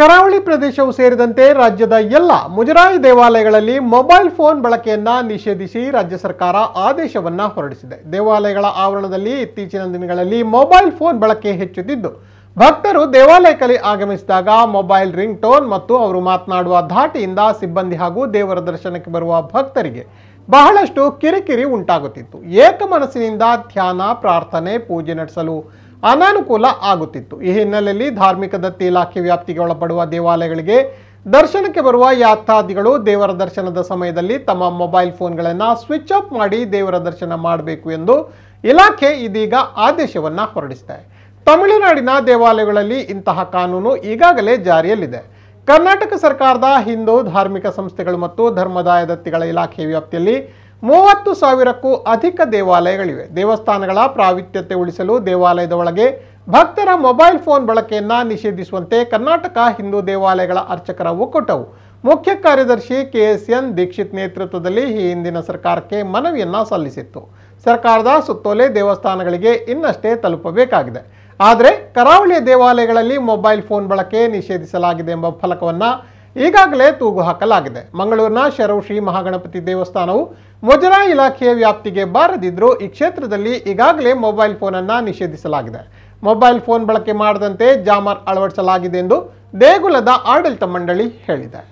ಕರಾವಳಿ ಪ್ರದೇಶವು ಸೇರಿದಂತೆ ರಾಜ್ಯದ ಎಲ್ಲ ಮುಜರಾಯಿ ದೇವಾಲಯಗಳಲ್ಲಿ ಮೊಬೈಲ್ ಫೋನ್ ಬಳಕೆಯನ್ನ ನಿಷೇಧಿಸಿ ರಾಜ್ಯ ಸರ್ಕಾರ ಆದೇಶವನ್ನ ಹೊರಡಿಸಿದೆ ದೇವಾಲಯಗಳ ಆವರಣದಲ್ಲಿ ಇತ್ತೀಚಿನ ದಿನಗಳಲ್ಲಿ ಮೊಬೈಲ್ ಫೋನ್ ಬಳಕೆ ಹೆಚ್ಚುತ್ತಿದ್ದು ಭಕ್ತರು ದೇವಾಲಯಕ್ಕೆ ಆಗಮಿಸಿದಾಗ ಮೊಬೈಲ್ ರಿಂಗ್ ಟೋನ್ ಮತ್ತು ಅವರು ಮಾತನಾಡುವ ಧಾಟಿಯಿಂದ ಸಿಬ್ಬಂದಿ ಹಾಗೂ ದೇವರ ದರ್ಶನಕ್ಕೆ ಬರುವ ಭಕ್ತರಿಗೆ ಬಹಳಷ್ಟು ಕಿರಿಕಿರಿ ಉಂಟಾಗುತ್ತಿತ್ತು ಏಕಮನಸ್ಸಿನಿಂದ ಧ್ಯಾನ ಪ್ರಾರ್ಥನೆ ಪೂಜೆ ನಡೆಸಲು ಅನಾನುಕೂಲ ಆಗುತ್ತಿತ್ತು ಈ ಹಿನ್ನೆಲೆಯಲ್ಲಿ ಧಾರ್ಮಿಕ ದತ್ತಿ ಇಲಾಖೆ ವ್ಯಾಪ್ತಿಗೆ ಒಳಪಡುವ ದೇವಾಲಯಗಳಿಗೆ ದರ್ಶನಕ್ಕೆ ಬರುವ ಯಾತ್ರಾದಿಗಳು ದೇವರ ದರ್ಶನದ ಸಮಯದಲ್ಲಿ ತಮ್ಮ ಮೊಬೈಲ್ ಫೋನ್ಗಳನ್ನು ಸ್ವಿಚ್ ಆಫ್ ಮಾಡಿ ದೇವರ ದರ್ಶನ ಮಾಡಬೇಕು ಎಂದು ಇಲಾಖೆ ಇದೀಗ ಆದೇಶವನ್ನು ಹೊರಡಿಸಿದೆ ತಮಿಳುನಾಡಿನ ದೇವಾಲಯಗಳಲ್ಲಿ ಇಂತಹ ಕಾನೂನು ಈಗಾಗಲೇ ಜಾರಿಯಲ್ಲಿದೆ ಕರ್ನಾಟಕ ಸರ್ಕಾರದ ಹಿಂದೂ ಧಾರ್ಮಿಕ ಸಂಸ್ಥೆಗಳು ಮತ್ತು ಧರ್ಮದಾಯ ದತ್ತಿಗಳ ಇಲಾಖೆ ವ್ಯಾಪ್ತಿಯಲ್ಲಿ ಮೂವತ್ತು ಸಾವಿರಕ್ಕೂ ಅಧಿಕ ದೇವಾಲಯಗಳಿವೆ ದೇವಸ್ಥಾನಗಳ ಪ್ರಾವಿತ್ಯತೆ ಉಳಿಸಲು ದೇವಾಲಯದ ಒಳಗೆ ಭಕ್ತರ ಮೊಬೈಲ್ ಫೋನ್ ಬಳಕೆಯನ್ನು ನಿಷೇಧಿಸುವಂತೆ ಕರ್ನಾಟಕ ಹಿಂದೂ ದೇವಾಲಯಗಳ ಅರ್ಚಕರ ಒಕ್ಕೂಟವು ಮುಖ್ಯ ಕಾರ್ಯದರ್ಶಿ ಕೆ ಎಸ್ ಎನ್ ದೀಕ್ಷಿತ್ ನೇತೃತ್ವದಲ್ಲಿ ಈ ಹಿಂದಿನ ಸರ್ಕಾರಕ್ಕೆ ಮನವಿಯನ್ನು ಸಲ್ಲಿಸಿತ್ತು ಸರ್ಕಾರದ ಸುತ್ತೋಲೆ ದೇವಸ್ಥಾನಗಳಿಗೆ ಇನ್ನಷ್ಟೇ ತಲುಪಬೇಕಾಗಿದೆ ಆದರೆ ಕರಾವಳಿಯ ದೇವಾಲಯಗಳಲ್ಲಿ ಮೊಬೈಲ್ ಫೋನ್ ಬಳಕೆ ನಿಷೇಧಿಸಲಾಗಿದೆ ಎಂಬ ಫಲಕವನ್ನು ಈಗಾಗಲೇ ತೂಗು ಹಾಕಲಾಗಿದೆ ಮಂಗಳೂರಿನ ಶರೌ ಶ್ರೀ ಮಹಾಗಣಪತಿ ದೇವಸ್ಥಾನವು ಮುಜರಾ ಇಲಾಖೆಯ ವ್ಯಾಪ್ತಿಗೆ ಬಾರದಿದ್ದರೂ ಈ ಕ್ಷೇತ್ರದಲ್ಲಿ ಈಗಾಗಲೇ ಮೊಬೈಲ್ ಫೋನನ್ನು ನಿಷೇಧಿಸಲಾಗಿದೆ ಮೊಬೈಲ್ ಫೋನ್ ಬಳಕೆ ಮಾಡದಂತೆ ಜಾಮರ್ ಅಳವಡಿಸಲಾಗಿದೆ ಎಂದು ದೇಗುಲದ ಆಡಳಿತ ಮಂಡಳಿ ಹೇಳಿದೆ